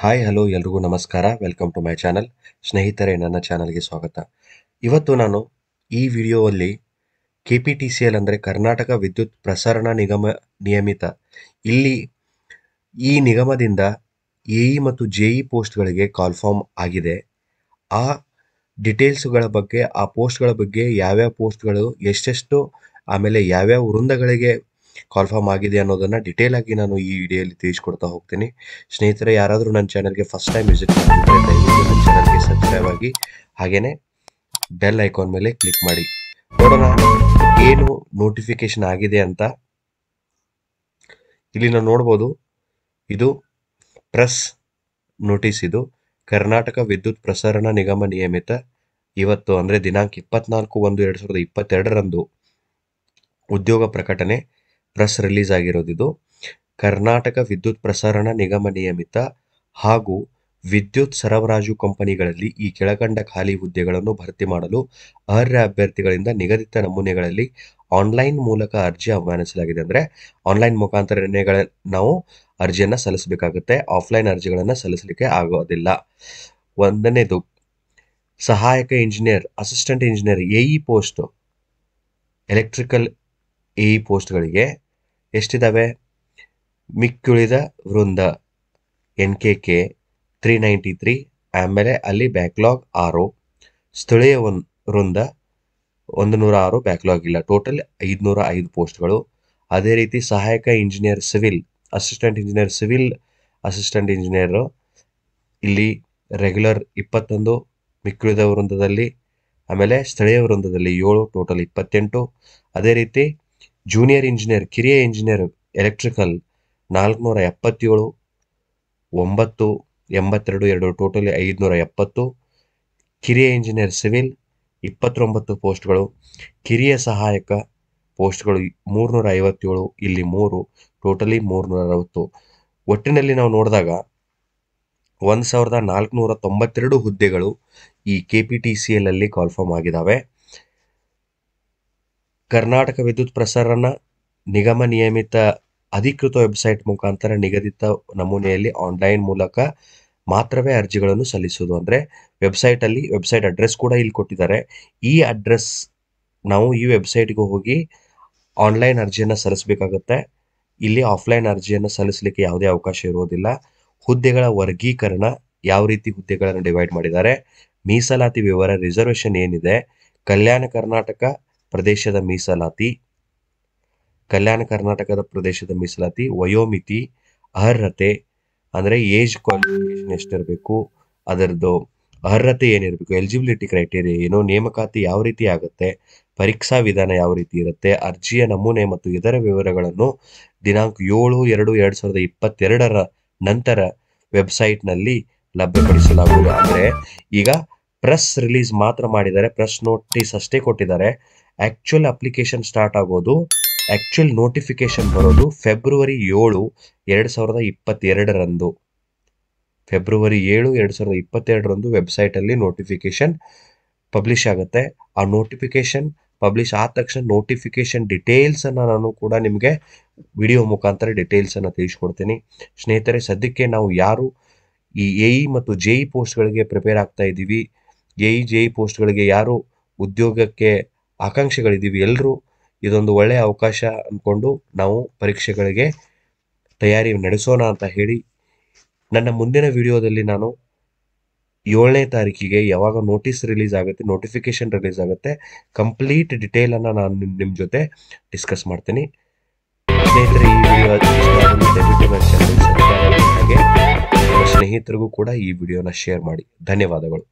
hi hello ಎಲ್ರಿಗೂ ನಮಸ್ಕಾರ welcome to my channel ಸ್ನೇಹಿತರೆ ನನ್ನ ಚಾನಲ್ಗೆ ಸ್ವಾಗತ ಇವತ್ತು ನಾನು ಈ ವಿಡಿಯೋದಲ್ಲಿ K P T C L ಅಂದರೆ ಕರ್ನಾಟಕ ವಿದ್ಯುತ್ ಪ್ರಸರಣ ನಿಗಮ ನಿಯಮಿತ ಇಲ್ಲಿ ಈ ನಿಗಮದಿಂದ ಎ ಇ ಮತ್ತು ಜೆ ಇ ಪೋಸ್ಟ್ಗಳಿಗೆ ಕಾಲ್ಫಾರ್ಮ್ ಆಗಿದೆ ಆ ಡಿಟೇಲ್ಸ್ಗಳ ಬಗ್ಗೆ ಆ ಪೋಸ್ಟ್ಗಳ ಬಗ್ಗೆ ಯಾವ್ಯಾವ ಪೋಸ್ಟ್ಗಳು ಎಷ್ಟೆಷ್ಟು ಆಮೇಲೆ ಯಾವ್ಯಾವ ವೃಂದಗಳಿಗೆ ಕನ್ಫರ್ಮ್ ಆಗಿದೆ ಅನ್ನೋದನ್ನ ಡಿಟೇಲ್ ಆಗಿ ನಾನು ಈ ವಿಡಿಯೋಲಿ ತಿಳಿಸ್ಕೊಡ್ತಾ ಹೋಗ್ತೀನಿ ಸ್ನೇಹಿತರೆ ಯಾರಾದರೂ ನನ್ನ ಚಾನಲ್ಗೆ ಫಸ್ಟ್ ಟೈಮ್ ವಿಸಿಟ್ ಮಾಡಿದ್ರೆ ನನ್ನ ಚಾನಲ್ಗೆ ಸಬ್ಸ್ಕ್ರೈಬ್ ಆಗಿ ಹಾಗೆಯೇ ಬೆಲ್ ಐಕಾನ್ ಮೇಲೆ ಕ್ಲಿಕ್ ಮಾಡಿ ನೋಡೋಣ ಏನು ನೋಟಿಫಿಕೇಶನ್ ಆಗಿದೆ ಅಂತ ಇಲ್ಲಿ ನಾವು ನೋಡ್ಬೋದು ಇದು ಪ್ರೆಸ್ ನೋಟಿಸ್ ಇದು ಕರ್ನಾಟಕ ವಿದ್ಯುತ್ ಪ್ರಸರಣ ನಿಗಮ ನಿಯಮಿತ ಇವತ್ತು ಅಂದರೆ ದಿನಾಂಕ ಇಪ್ಪತ್ನಾಲ್ಕು ಒಂದು ಎರಡು ಸಾವಿರದ ಇಪ್ಪತ್ತೆರಡರಂದು ಉದ್ಯೋಗ ಪ್ರಕಟಣೆ ಪ್ರೆಸ್ ರಿಲೀಸ್ ಆಗಿರೋದಿದು ಕರ್ನಾಟಕ ವಿದ್ಯುತ್ ಪ್ರಸರಣ ನಿಗಮ ನಿಯಮಿತ ಹಾಗೂ ವಿದ್ಯುತ್ ಸರಬರಾಜು ಕಂಪನಿಗಳಲ್ಲಿ ಈ ಕೆಳಕಂಡ ಖಾಲಿ ಹುದ್ದೆಗಳನ್ನು ಭರ್ತಿ ಮಾಡಲು ಅರ್ಹ ಅಭ್ಯರ್ಥಿಗಳಿಂದ ನಿಗದಿತ ನಮೂನೆಗಳಲ್ಲಿ ಆನ್ಲೈನ್ ಮೂಲಕ ಅರ್ಜಿ ಆಹ್ವಾನಿಸಲಾಗಿದೆ ಅಂದರೆ ಆನ್ಲೈನ್ ಮುಖಾಂತರನೆಗಳ ನಾವು ಅರ್ಜಿಯನ್ನು ಸಲ್ಲಿಸಬೇಕಾಗುತ್ತೆ ಆಫ್ಲೈನ್ ಅರ್ಜಿಗಳನ್ನು ಸಲ್ಲಿಸಲಿಕ್ಕೆ ಆಗೋದಿಲ್ಲ ಒಂದನೇದು ಸಹಾಯಕ engineer assistant engineer AE post electrical ಈ ಪೋಸ್ಟ್ಗಳಿಗೆ ಎಷ್ಟಿದ್ದಾವೆ ಮಿಕ್ಕುಳಿದ ವೃಂದ N K K three ninety three ಆಮೇಲೆ ಅಲ್ಲಿ ಬ್ಯಾಕ್ಲಾಗ್ ಆರು ಸ್ಥಳೀಯ ಒನ್ ವೃಂದ ಒಂದು ನೂರ ಆರು ಬ್ಯಾಕ್ಲಾಗ್ ಇಲ್ಲ ಟೋಟಲ್ ಐದುನೂರ ಐದು ಪೋಸ್ಟ್ಗಳು ಅದೇ ರೀತಿ ಸಹಾಯಕ engineer civil assistant engineer civil assistant engineer ಇಲ್ಲಿ ರೆಗ್ಯುಲರ್ ಇಪ್ಪತ್ತೊಂದು ಮಿಕ್ಕುಳಿದ ವೃಂದದಲ್ಲಿ ಆಮೇಲೆ ಸ್ಥಳೀಯ ವೃಂದದಲ್ಲಿ ಏಳು ಟೋಟಲ್ ಇಪ್ಪತ್ತೆಂಟು ಅದೇ ರೀತಿ ಜೂನಿಯರ್ ಇಂಜಿನಿಯರ್ ಕಿರಿಯ ಇಂಜಿನಿಯರ್ ಎಲೆಕ್ಟ್ರಿಕಲ್ ನಾಲ್ಕುನೂರ ಎಪ್ಪತ್ತೇಳು ಒಂಬತ್ತು ಎಂಬತ್ತೆರಡು ಎರಡು ಟೋಟಲಿ ಐದುನೂರ ಎಪ್ಪತ್ತು ಕಿರಿಯ ಇಂಜಿನಿಯರ್ ಸಿವಿಲ್ ಇಪ್ಪತ್ತೊಂಬತ್ತು ಪೋಸ್ಟ್ಗಳು ಕಿರಿಯ ಸಹಾಯಕ ಪೋಸ್ಟ್ಗಳು ಮೂರುನೂರ ಐವತ್ತೇಳು ಇಲ್ಲಿ ಮೂರು ಟೋಟಲಿ ಮೂರುನೂರ ಅರವತ್ತು ಒಟ್ಟಿನಲ್ಲಿ ನಾವು ನೋಡಿದಾಗ ಒಂದು ಸಾವಿರದ ನಾಲ್ಕುನೂರ ತೊಂಬತ್ತೆರಡು ಹುದ್ದೆಗಳು ಈ ಕೆ ಪಿ ಟಿ ಸಿ ಎಲ್ಲಲ್ಲಿ ಕಾಲ್ಫಾರ್ಮ್ ಆಗಿದ್ದಾವೆ ಕರ್ನಾಟಕ ವಿದ್ಯುತ್ ಪ್ರಸರಣ ನಿಗಮ ನಿಯಮಿತ ಅಧಿಕೃತ ವೆಬ್ಸೈಟ್ ಮುಖಾಂತರ ನಿಗದಿತ ನಮೂನೆಯಲ್ಲಿ ಆನ್ಲೈನ್ ಮೂಲಕ ಮಾತ್ರವೇ ಅರ್ಜಿಗಳನ್ನು ಸಲ್ಲಿಸುವುದು ಅಂದರೆ ವೆಬ್ಸೈಟಲ್ಲಿ ವೆಬ್ಸೈಟ್ ಅಡ್ರೆಸ್ ಕೂಡ ಇಲ್ಲಿ ಕೊಟ್ಟಿದ್ದಾರೆ ಈ ಅಡ್ರೆಸ್ ನಾವು ಈ ವೆಬ್ಸೈಟ್ಗೆ ಹೋಗಿ ಆನ್ಲೈನ್ ಅರ್ಜಿಯನ್ನು ಸಲ್ಲಿಸಬೇಕಾಗುತ್ತೆ ಇಲ್ಲಿ ಆಫ್ಲೈನ್ ಅರ್ಜಿಯನ್ನು ಸಲ್ಲಿಸಲಿಕ್ಕೆ ಯಾವುದೇ ಅವಕಾಶ ಇರುವುದಿಲ್ಲ ಹುದ್ದೆಗಳ ವರ್ಗೀಕರಣ ಯಾವ ರೀತಿ ಹುದ್ದೆಗಳನ್ನು ಡಿವೈಡ್ ಮಾಡಿದ್ದಾರೆ ಮೀಸಲಾತಿ ವಿವರ ರಿಸರ್ವೇಷನ್ ಏನಿದೆ ಕಲ್ಯಾಣ ಕರ್ನಾಟಕ ಪ್ರದೇಶದ ಮೀಸಲಾತಿ ಕಲ್ಯಾಣ ಕರ್ನಾಟಕದ ಪ್ರದೇಶದ ಮೀಸಲಾತಿ ವಯೋಮಿತಿ ಅರ್ಹತೆ ಅಂದರೆ ಏಜ್ ಕ್ವಾಲಿಫಿಕೇಶನ್ ಎಷ್ಟಿರಬೇಕು ಅದರದ್ದು ಅರ್ಹತೆ ಏನಿರಬೇಕು ಎಲಿಜಿಬಿಲಿಟಿ ಕ್ರೈಟೀರಿಯಾ ಏನು ನೇಮಕಾತಿ ಯಾವ ರೀತಿ ಆಗುತ್ತೆ ಪರೀಕ್ಷಾ ವಿಧಾನ ಯಾವ ರೀತಿ ಇರುತ್ತೆ ಅರ್ಜಿಯ ನಮೂನೆ ಮತ್ತು ಇತರ ವಿವರಗಳನ್ನು ದಿನಾಂಕ ಏಳು ಎರಡು ಎರಡು ಸಾವಿರದ ಇಪ್ಪತ್ತೆರಡರ ನಂತರ ವೆಬ್ಸೈಟ್ನಲ್ಲಿ ಲಭ್ಯಪಡಿಸಲಾಗುವುದು ಅಂದರೆ ಈಗ ಪ್ರೆಸ್ ರಿಲೀಸ್ ಮಾತ್ರ ಮಾಡಿದ್ದಾರೆ ಪ್ರೆಸ್ ನೋಟಿಸ್ ಅಷ್ಟೇ ಕೊಟ್ಟಿದ್ದಾರೆ ಆಕ್ಚುಯಲ್ ಅಪ್ಲಿಕೇಶನ್ ಸ್ಟಾರ್ಟ್ ಆಗೋದು ಆ್ಯಕ್ಚುಯಲ್ ನೋಟಿಫಿಕೇಶನ್ ಬರೋದು ಫೆಬ್ರವರಿ ಏಳು ಎರಡು ಸಾವಿರದ ಇಪ್ಪತ್ತೆರಡರಂದು ಫೆಬ್ರವರಿ ಏಳು ಎರಡು ಸಾವಿರದ ಇಪ್ಪತ್ತೆರಡರಂದು ವೆಬ್ಸೈಟಲ್ಲಿ ನೋಟಿಫಿಕೇಶನ್ ಪಬ್ಲಿಷ್ ಆಗುತ್ತೆ ಆ ನೋಟಿಫಿಕೇಶನ್ ಪಬ್ಲಿಷ್ ಆದ ತಕ್ಷಣ ನೋಟಿಫಿಕೇಶನ್ ಡಿಟೇಲ್ಸನ್ನು ನಾನು ಕೂಡ ನಿಮಗೆ ವಿಡಿಯೋ ಮುಖಾಂತರ ಡಿಟೇಲ್ಸನ್ನು ತಿಳಿಸ್ಕೊಡ್ತೀನಿ ಸ್ನೇಹಿತರೆ ಸದ್ಯಕ್ಕೆ ನಾವು ಯಾರು ಈ ಎ ಇ ಮತ್ತು ಜೆ ಇ ಪೋಸ್ಟ್ಗಳಿಗೆ ಪ್ರಿಪೇರ್ ಆಗ್ತಾ ಇದ್ದೀವಿ ಎ ಇ ಜೆ ಇ ಪೋಸ್ಟ್ಗಳಿಗೆ ಯಾರು ಉದ್ಯೋಗಕ್ಕೆ ಆಕಾಂಕ್ಷೆಗಳಿದ್ದೀವಿ ಎಲ್ಲರೂ ಇದೊಂದು ಒಳ್ಳೆಯ ಅವಕಾಶ ಅಂದ್ಕೊಂಡು ನಾವು ಪರೀಕ್ಷೆಗಳಿಗೆ ತಯಾರಿ ನಡೆಸೋಣ ಅಂತ ಹೇಳಿ ನನ್ನ ಮುಂದಿನ ವಿಡಿಯೋದಲ್ಲಿ ನಾನು ಏಳನೇ ತಾರೀಕಿಗೆ ಯಾವಾಗ ನೋಟಿಸ್ ರಿಲೀಸ್ ಆಗುತ್ತೆ ನೋಟಿಫಿಕೇಶನ್ ರಿಲೀಸ್ ಆಗುತ್ತೆ ಕಂಪ್ಲೀಟ್ ಡಿಟೇಲನ್ನು ನಾನು ನಿಮ್ಮ ಜೊತೆ ಡಿಸ್ಕಸ್ ಮಾಡ್ತೀನಿ ಸ್ನೇಹಿತರೆ ಈ ವಿಡಿಯೋ ಹಾಗೆ ಸ್ನೇಹಿತರಿಗೂ ಕೂಡ ಈ ವಿಡಿಯೋನ ಶೇರ್ ಮಾಡಿ ಧನ್ಯವಾದಗಳು